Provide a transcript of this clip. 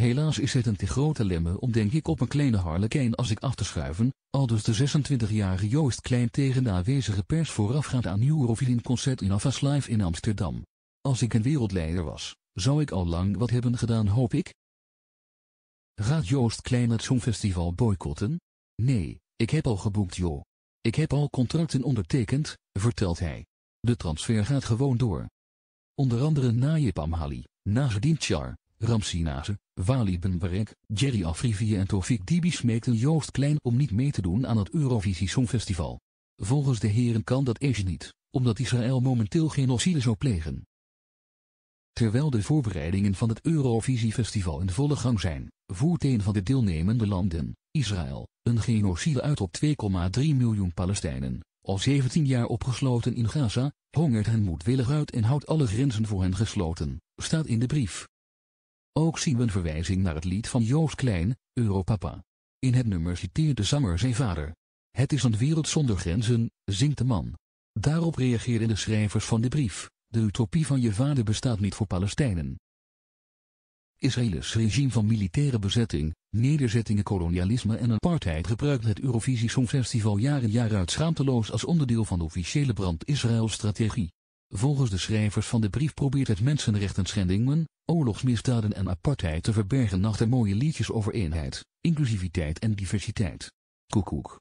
Helaas is het een te grote lemme om denk ik op een kleine harlekijn als ik af te schuiven, Al dus de 26-jarige Joost Klein tegen de aanwezige pers voorafgaat aan Euroviden concert in Avas Live in Amsterdam. Als ik een wereldleider was, zou ik al lang wat hebben gedaan hoop ik. Gaat Joost Klein het Songfestival boycotten? Nee, ik heb al geboekt joh. Ik heb al contracten ondertekend, vertelt hij. De transfer gaat gewoon door. Onder andere Najib Amhali, Nazdeen Char, Ramsinase, Wali Benberek, Jerry Afrivi en Tofik Dibi smeekten Joost Klein om niet mee te doen aan het Eurovisie Songfestival. Volgens de heren kan dat eens niet, omdat Israël momenteel genocide zou plegen. Terwijl de voorbereidingen van het Eurovisie Festival in volle gang zijn, voert een van de deelnemende landen, Israël, een genocide uit op 2,3 miljoen Palestijnen, al 17 jaar opgesloten in Gaza, hongert hen moedwillig uit en houdt alle grenzen voor hen gesloten, staat in de brief. Ook zien we een verwijzing naar het lied van Joost Klein, Europapa. In het nummer citeert de zanger zijn vader. Het is een wereld zonder grenzen, zingt de man. Daarop reageerden de schrijvers van de brief, de utopie van je vader bestaat niet voor Palestijnen. Israëlisch regime van militaire bezetting, nederzettingen kolonialisme en apartheid gebruikt het Eurovisie Songfestival jaar in jaar uit schaamteloos als onderdeel van de officiële brand Israël strategie. Volgens de schrijvers van de brief probeert het mensenrechten schendingen, oorlogsmisdaden en apartheid te verbergen achter mooie liedjes over eenheid, inclusiviteit en diversiteit. Koekoek.